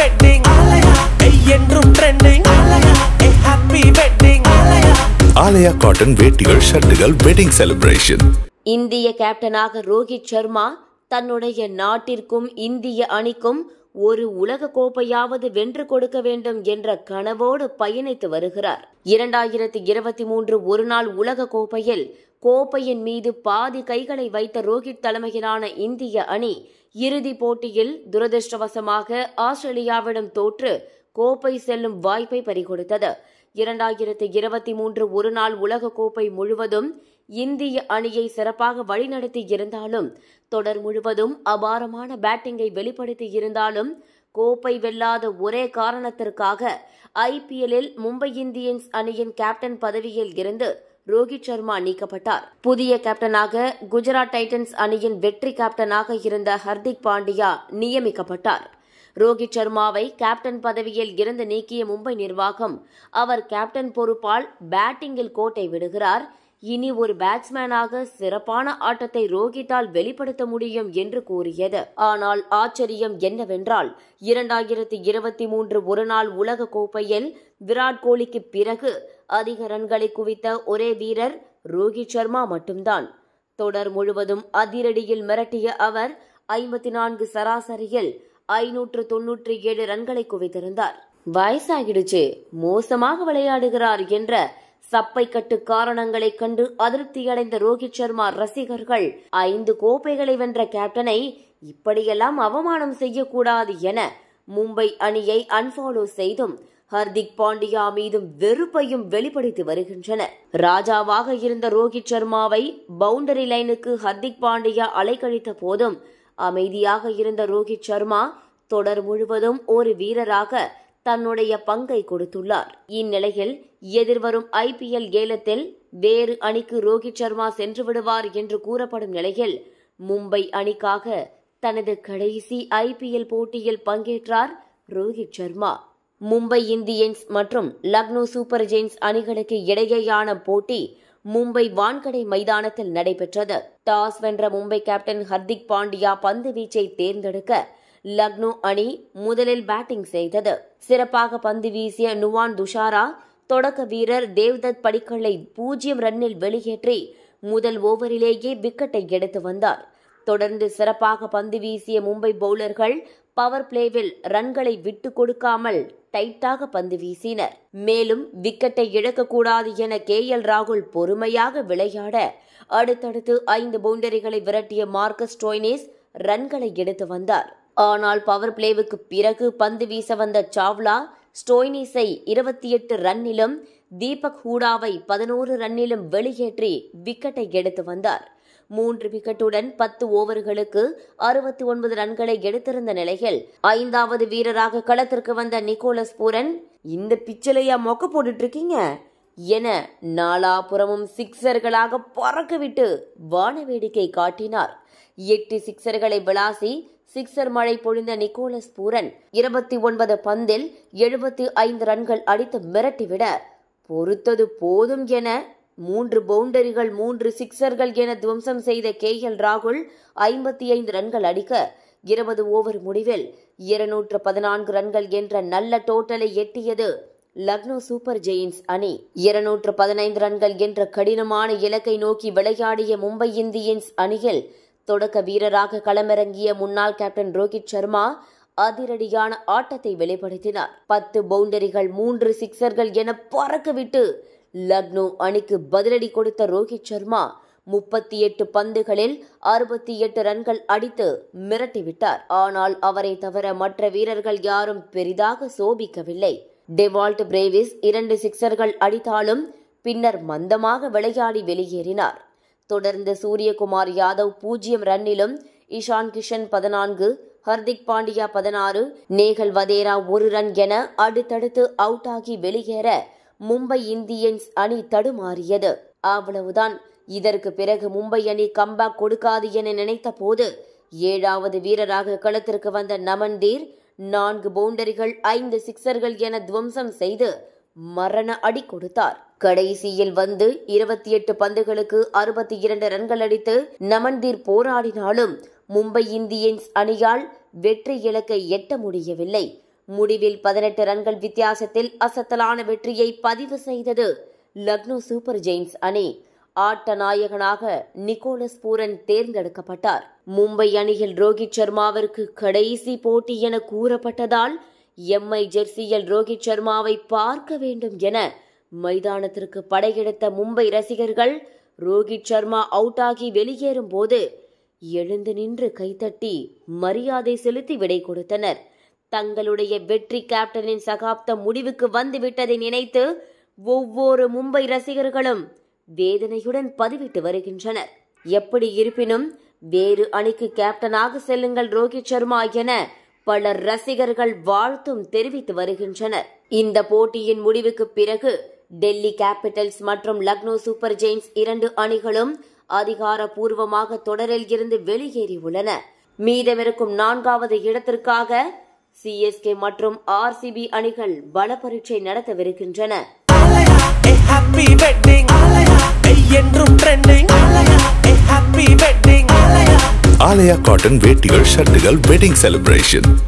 wedding என்றும் trending happy wedding Aalaya cotton வேட்டிகள் ஷர்ட்டுகள் வெட்டிங் செலிப்ரேஷன் இந்திய கேப்டனாக ரோஹித் சர்மா தன்னுடைய நாட்டிற்கும் இந்திய அணிக்கும் ஒரு உலக கோப்பையாவது வென்று கொடுக்க வேண்டும் என்ற கனவோடு பயணித்து வருகிறார் இரண்டாயிரத்தி இருபத்தி மூன்று ஒருநாள் உலக கோப்பையில் கோப்பையின் மீது பாதி கைகளை வைத்த ரோஹித் தலைமையிலான இந்திய அணி இறுதிப் போட்டியில் துரதிருஷ்டவசமாக ஆஸ்திரேலியாவிடம் தோற்று கோப்பை செல்லும் வாய்ப்பை பறிகொடுத்தது இரண்டாயிரத்தி இருபத்தி மூன்று ஒருநாள் உலகக்கோப்பை முழுவதும் இந்திய அணியை சிறப்பாக வழிநடத்தி இருந்தாலும் தொடர் முழுவதும் அபாரமான பேட்டிங்கை வெளிப்படுத்தி இருந்தாலும் கோப்பை வெல்லாத ஒரே காரணத்திற்காக ஐபிஎல்லில் மும்பை இந்தியன்ஸ் அணியின் கேப்டன் பதவியில் இருந்து ரோஹித் சர்மா நீக்கப்பட்டார் புதிய கேப்டனாக குஜராத் டைட்டன்ஸ் அணியின் வெற்றி கேப்டனாக இருந்த ஹர்திக் பாண்டியா நியமிக்கப்பட்டார் ரோஹித் சர்மாவை கேப்டன் பதவியில் இருந்து நீக்கிய மும்பை நிர்வாகம் அவர் கேப்டன் பொறுப்பால் பேட்டிங்கில் கோட்டை விடுகிறார் இனி ஒரு பேட்ஸ்மேனாக சிறப்பான ஆட்டத்தை ரோஹித்தால் வெளிப்படுத்த முடியும் என்று கூறியது ஆனால் ஆச்சரியம் என்னவென்றால் இரண்டாயிரத்தி இருபத்தி மூன்று ஒருநாள் உலக கோப்பையில் விராட் கோலிக்கு பிறகு அதிக ரன்களை குவித்த ஒரே வீரர் ரோஹித் சர்மா மட்டும்தான் தொடர் முழுவதும் அதிரடியில் மிரட்டிய அவர் ஐம்பத்தி நான்கு சராசரியில் ஐநூற்று தொன்னூற்றி ஏழு ரன்களை குவித்திருந்தார் வயசாகிடுச்சு மோசமாக விளையாடுகிறார் என்ற சப்பை கட்டு காரணங்களை கண்டு அதிருப்தியடைந்த ரோஹித் சர்மா ரசிகர்கள் ஐந்து கோப்பைகளை வென்ற கேப்டனை இப்படியெல்லாம் அவமானம் செய்யக்கூடாது என மும்பை அணியை அன்ஃபாலோ செய்தும் ஹர்திக் பாண்டியா மீதும் வெறுப்பையும் வெளிப்படுத்தி வருகின்றனர் ராஜாவாக இருந்த ரோஹித் சர்மாவை பவுண்டரி லைனுக்கு ஹர்திக் பாண்டியா அலைக்கழித்த போதும் அமைதியாக இருந்த ரோஹித் சர்மா தொடர் முழுவதும் ஒரு வீரராக தன்னுடைய பங்கை கொடுத்துள்ளார் இந்நிலையில் எதிர்வரும் ஐபிஎல் ஏலத்தில் வேறு அணிக்கு ரோஹித் சர்மா சென்று விடுவார் என்று கூறப்படும் நிலையில் மும்பை அணிக்காக தனது கடைசி ஐபிஎல் போட்டியில் பங்கேற்றார் ரோஹித் சர்மா மும்பை இந்தியன்ஸ் மற்றும் லக்னோ சூப்பர் ஜெயின்ஸ் அணிகளுக்கு இடையேயான போட்டி மும்பை வான்கடை மைதானத்தில் நடைபெற்றது டாஸ் வென்ற மும்பை கேப்டன் ஹர்திக் பாண்டியா பந்து வீச்சை தேர்ந்தெடுக்க லக்னோ அணி முதலில் பேட்டிங் செய்தது சிறப்பாக பந்து வீசிய நுவான் துஷாரா தொடக்க வீரர் தேவ்தத் படிக்கலை பூஜ்ஜியம் ரன்னில் வெளியேற்றி முதல் ஓவரிலேயே விக்கெட்டை எடுத்து வந்தார் தொடர்ந்து சிறப்பாக பந்து வீசிய மும்பை பவுலர்கள் பவர் பிளேவில் ரன்களை விட்டு கொடுக்காமல் டைட்டாக பந்து வீசினர் மேலும் விக்கெட்டை இழக்கக்கூடாது என கே எல் ராகுல் பொறுமையாக விளையாட அடுத்தடுத்து ஐந்து பவுண்டரிகளை விரட்டிய மார்க்கஸ் டோய்னேஸ் ரன்களை எடுத்து வந்தார் ஆனால் பவர் பிளேவுக்கு பிறகு பந்து வீச வந்த சாவ்லா ஸ்டோய்னிஸை இருபத்தி எட்டு ரன்னிலும் தீபக் ஹூடாவை பதினோரு ரன்னிலும் வெளியேற்றி விக்கெட்டை எடுத்து வந்தார் மூன்று விக்கெட்டுடன் பத்து ஓவர்களுக்கு அறுபத்தி ஒன்பது ரன்களை எடுத்திருந்த நிலையில் ஐந்தாவது வீரராக களத்திற்கு வந்த நிக்கோலஸ் பூரன் இந்த பிச்சலையா மொக்க போட்டுட்டு இருக்கீங்க என நாலாபுறமும் சிக்சர்களாக பறக்கவிட்டு வான வேடிக்கை காட்டினார் எட்டு சிக்சர்களை விளாசி சிக்ஸர் மழை பொழிந்த நிக்கோலஸ் பூரன் இருபத்தி ஒன்பது பந்தில் எழுபத்தி ஐந்து ரன்கள் அடித்து மிரட்டிவிட பொறுத்தது போதும் என மூன்று பவுண்டரிகள் மூன்று சிக்ஸர்கள் என துவம்சம் செய்த கே எல் ராகுல் ஐம்பத்தி ஐந்து ரன்கள் அடிக்க இருபது ஓவர் முடிவில் இருநூற்று பதினான்கு ரன்கள் என்ற நல்ல டோட்டலை எட்டியது லக்னோ சூப்பர் ஜெயின்ஸ் அணி இருநூற்று பதினைந்து ரன்கள் என்ற கடினமான இலக்கை நோக்கி விளையாடிய மும்பை இந்தியன்ஸ் அணியில் தொடக்க வீரராக களமிறங்கிய முன்னாள் கேப்டன் ரோஹித் சர்மா அதிரடியான ஆட்டத்தை வெளிப்படுத்தினார் பத்து பவுண்டரிகள் மூன்று சிக்சர்கள் என பறக்கவிட்டு லக்னோ அணிக்கு பதிலடி கொடுத்த ரோஹித் சர்மா முப்பத்தி எட்டு பந்துகளில் அறுபத்தி எட்டு ரன்கள் அடித்து மிரட்டிவிட்டார் ஆனால் அவரை தவிர மற்ற வீரர்கள் யாரும் பெரிதாக சோபிக்கவில்லை டெவால்ட் பிரேவிஸ் இரண்டு சிக்சர்கள் அடித்தாலும் பின்னர் மந்தமாக விளையாடி வெளியேறினார் தொடர்ந்து சூரியகுமார் யாதவ் பூஜ்ஜியம் ரன்னிலும் இஷான் கிஷன் பதினான்கு ஹர்திக் பாண்டியா பதினாறு நேகல் வதேரா ஒரு ரன் என அடுத்தடுத்து அவுட் ஆகி வெளியேற மும்பை இந்தியன்ஸ் அணி தடுமாறியது அவ்வளவுதான் இதற்கு பிறகு மும்பை அணி கம்பேக் கொடுக்காது என நினைத்த போது ஏழாவது வீரராக களத்திற்கு வந்த நமன்தீர் நான்கு பவுண்டரிகள் ஐந்து சிக்சர்கள் என துவம்சம் செய்து மரண அடி கொடுத்தார் கடைசியில் வந்து இருபத்தி எட்டு பந்துகளுக்கு அறுபத்தி இரண்டு ரன்கள் அடித்து நமன்தீர் போராடினாலும் மும்பை இந்தியன்ஸ் அணியால் வெற்றி இலக்கை எட்ட முடியவில்லை முடிவில் பதினெட்டு ரன்கள் வித்தியாசத்தில் அசத்தலான வெற்றியை பதிவு செய்தது லக்னோ சூப்பர் ஜெயின்ஸ் அணி ஆட்ட நாயகனாக நிக்கோலஸ் பூரன் தேர்ந்தெடுக்கப்பட்டார் மும்பை அணியில் ரோஹித் சர்மாவிற்கு கடைசி போட்டி என கூறப்பட்டதால் எம்ஐ ஜெர்சியில் ரோஹித் சர்மாவை பார்க்க வேண்டும் என மைதானத்திற்கு படையெடுத்த மும்பை ரசிகர்கள் ரோஹித் சர்மா அவுட்டாகி வெளியேறும் போது எழுந்து நின்று கைத்தட்டி மரியாதை செலுத்தி விடை கொடுத்தனர் தங்களுடைய வெற்றி கேப்டனின் சகாப்தம் முடிவுக்கு வந்துவிட்டதை நினைத்து ஒவ்வொரு மும்பை ரசிகர்களும் வேதனையுடன் பதிவிட்டு வருகின்றனர் எப்படி இருப்பினும் வேறு அணிக்கு கேப்டனாக செல்லுங்கள் ரோஹித் சர்மா என பலர் ரசிகர்கள் வாழ்த்தும் தெரிவித்து வருகின்றனர் இந்த போட்டியின் முடிவுக்கு பிறகு டெல்லி கேபிட்டல்ஸ் மற்றும் லக்னோ சூப்பர் ஜெயின்ஸ் இரண்டு அணிகளும் அதிகாரப்பூர்வமாக தொடரில் இருந்து வெளியேறியுள்ளன மீதமிருக்கும் நான்காவது இடத்திற்காக சிஎஸ்கே மற்றும் ஆர்சிபி அணிகள் பல பரீட்சை நடத்தவிருக்கின்றன ஆலயா காட்டன் வேட்டிகள் ஷர்ட்டுகள் வெட்டிங் செலிப்ரேஷன்